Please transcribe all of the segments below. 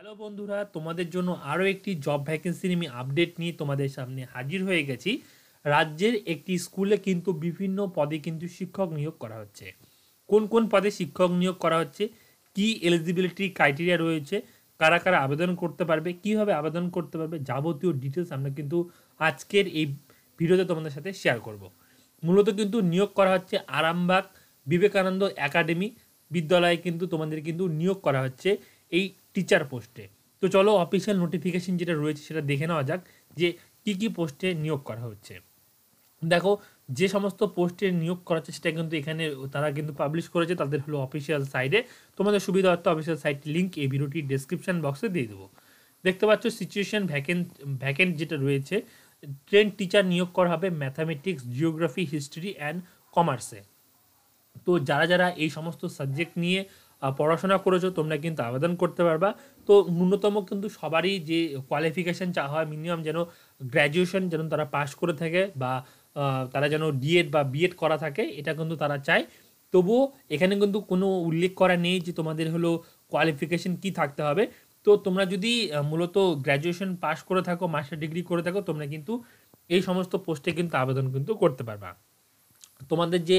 Hello বন্ধুরা তোমাদের জন্য আরও একটি জব ভ্যাকেন্সির আমি আপডেট নিয়ে তোমাদের সামনে হাজির হয়ে গেছি রাজ্যের একটি স্কুলে কিন্তু বিভিন্ন পদে কিন্তু শিক্ষক নিয়োগ করা হচ্ছে কোন কোন পদে শিক্ষক নিয়োগ করা হচ্ছে কি এলিজিবিলিটি ক্রাইটেরিয়া রয়েছে কারা কারা আবেদন করতে পারবে কীভাবে আবেদন করতে পারবে যাবতীয় ডিটেলস আমরা কিন্তু আজকের এই ভিডিওতে তোমাদের সাথে শেয়ার করব। মূলত কিন্তু নিয়োগ করা হচ্ছে আরামবাগ বিবেকানন্দ একাডেমি বিদ্যালয়ে কিন্তু তোমাদের কিন্তু নিয়োগ করা হচ্ছে এই টিচার পোস্টে তো চলো অফিসিয়াল নোটিফিকেশন যেটা রয়েছে সেটা দেখে নেওয়া যাক যে কী কী পোস্টে নিয়োগ করা হচ্ছে দেখো যে সমস্ত পোস্টে নিয়োগ করাচ্ছে সেটা কিন্তু এখানে তারা কিন্তু পাবলিশ করেছে তাদের হলো অফিসিয়াল সাইডে তোমাদের সুবিধা অর্থ অফিসিয়াল সাইট লিঙ্ক এই ভিডিওটি ডিসক্রিপশান বক্সে দিয়ে দেবো দেখতে পাচ্ছ সিচুয়েশন ভ্যাকেন্ট ভ্যাকেন্ট যেটা রয়েছে ট্রেন টিচার নিয়োগ করা হবে ম্যাথামেটিক্স জিওগ্রাফি হিস্ট্রি অ্যান্ড কমার্সে তো যারা যারা এই সমস্ত সাবজেক্ট নিয়ে পড়াশোনা করেছো তোমরা কিন্তু আবেদন করতে পারবা তো ন্যূনতম কিন্তু সবারই যে কোয়ালিফিকেশান চা হয় মিনিমাম যেন গ্র্যাজুয়েশন যেন তারা পাশ করে থাকে বা তারা যেন ডিএড বা বিএড করা থাকে এটা কিন্তু তারা চায় তবুও এখানে কিন্তু কোনো উল্লেখ করা নেই যে তোমাদের হলো কোয়ালিফিকেশন কি থাকতে হবে তো তোমরা যদি মূলত গ্র্যাজুয়েশন পাশ করে থাকো মাস্টার ডিগ্রি করে থাকো তোমরা কিন্তু এই সমস্ত পোস্টে কিন্তু আবেদন কিন্তু করতে পারবা তোমাদের যে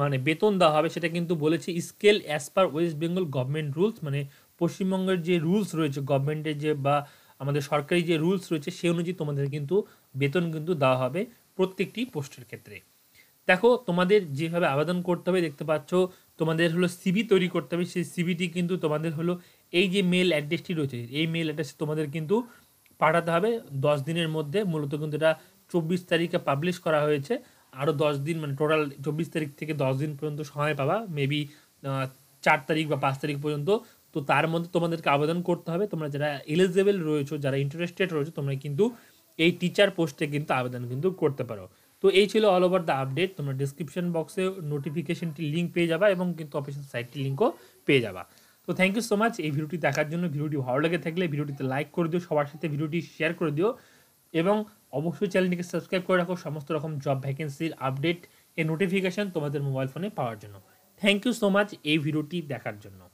মানে বেতন দেওয়া হবে সেটা কিন্তু বলেছে scale as per West Bengal government rules মানে পশ্চিমবঙ্গের যে রুলস রয়েছে গভর্নমেন্টের যে বা আমাদের সরকারি যে রুলস রয়েছে সেই অনুযায়ী তোমাদের কিন্তু বেতন কিন্তু দেওয়া হবে প্রত্যেকটি পোস্টের ক্ষেত্রে দেখো তোমাদের যেভাবে আবেদন করতে হবে দেখতে পাচ্ছ তোমাদের হলো সিবি তৈরি করতে হবে সেই সিবিটি কিন্তু তোমাদের হলো এই যে মেল অ্যাড্রেসটি রয়েছে এই মেল অ্যাড্রেস তোমাদের কিন্তু পাঠাতে হবে দশ দিনের মধ্যে মূলত কিন্তু এটা চব্বিশ তারিখে পাবলিশ করা হয়েছে আরও দশ দিন মানে টোটাল চব্বিশ তারিখ থেকে দশ দিন পর্যন্ত সময় পাবা মেবি চার তারিখ বা পাঁচ তারিখ পর্যন্ত তো তার মধ্যে তোমাদেরকে আবেদন করতে হবে তোমরা যারা এলিজেবল রয়েছো যারা ইন্টারেস্টেড রয়েছো তোমরা কিন্তু এই টিচার পোস্টে কিন্তু আবেদন কিন্তু করতে পারো তো এই ছিল অল ওভার দ্য আপডেট তোমরা ডিসক্রিপশন বক্সে নোটিফিকেশনটি লিঙ্ক পেয়ে যাবা এবং কিন্তু অফিসিয়াল সাইটটির লিঙ্কও পেয়ে যাবা তো থ্যাংক ইউ সো মাচ এই ভিডিওটি দেখার জন্য ভিডিওটি ভালো লেগে থাকলে ভিডিওটিতে লাইক করে দিও সবার সাথে ভিডিওটি শেয়ার করে দিও এবং অবশ্যই চ্যানেলটিকে সাবস্ক্রাইব করে রাখো সমস্ত রকম জব ভ্যাকেন্সির আপডেট এর নোটিফিকেশান তোমাদের মোবাইল ফোনে পাওয়ার জন্য থ্যাংক ইউ সো মাচ এই ভিডিওটি দেখার জন্য